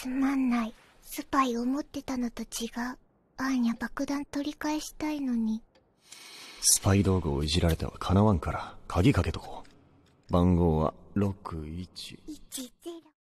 つまんないスパイ思ってたのと違うあーにゃ爆弾取り返したいのにスパイ道具をいじられてはかなわんから鍵かけとこう番号は611